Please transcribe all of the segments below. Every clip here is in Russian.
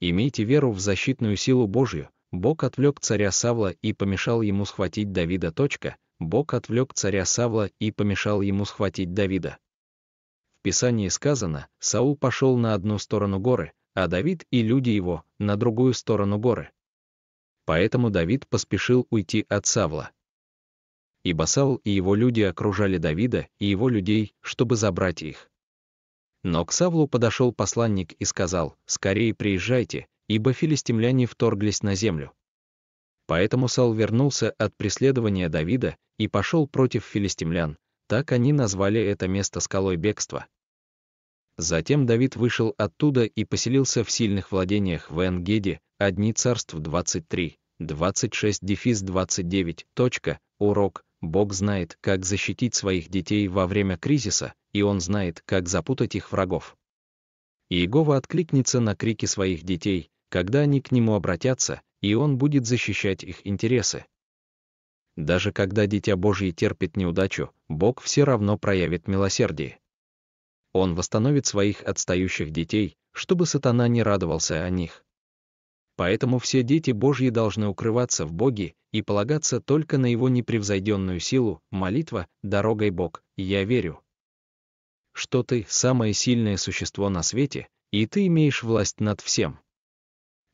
Имейте веру в защитную силу Божью. Бог отвлек царя Савла и помешал ему схватить Давида. Точка. Бог отвлек царя Савла и помешал ему схватить Давида. В Писании сказано, Саул пошел на одну сторону горы, а Давид и люди его — на другую сторону горы. Поэтому Давид поспешил уйти от Савла. Ибо Саул и его люди окружали Давида и его людей, чтобы забрать их. Но к Савлу подошел посланник и сказал, «Скорее приезжайте, ибо филистимляне вторглись на землю». Поэтому Сал вернулся от преследования Давида и пошел против филистимлян, так они назвали это место скалой бегства. Затем Давид вышел оттуда и поселился в сильных владениях в Энгеде, одни царств 23, 26 дефис 29, точка, урок, Бог знает, как защитить своих детей во время кризиса, и Он знает, как запутать их врагов. Иегова откликнется на крики своих детей, когда они к Нему обратятся, и Он будет защищать их интересы. Даже когда Дитя Божье терпит неудачу, Бог все равно проявит милосердие. Он восстановит своих отстающих детей, чтобы сатана не радовался о них. Поэтому все дети Божьи должны укрываться в Боге и полагаться только на Его непревзойденную силу, молитва, дорогой Бог, я верю. Что ты – самое сильное существо на свете, и ты имеешь власть над всем.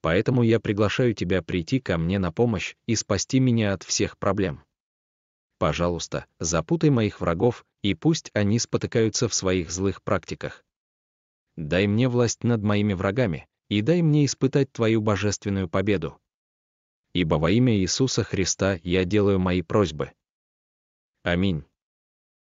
Поэтому я приглашаю тебя прийти ко мне на помощь и спасти меня от всех проблем. Пожалуйста, запутай моих врагов, и пусть они спотыкаются в своих злых практиках. Дай мне власть над моими врагами, и дай мне испытать Твою божественную победу. Ибо во имя Иисуса Христа я делаю мои просьбы. Аминь.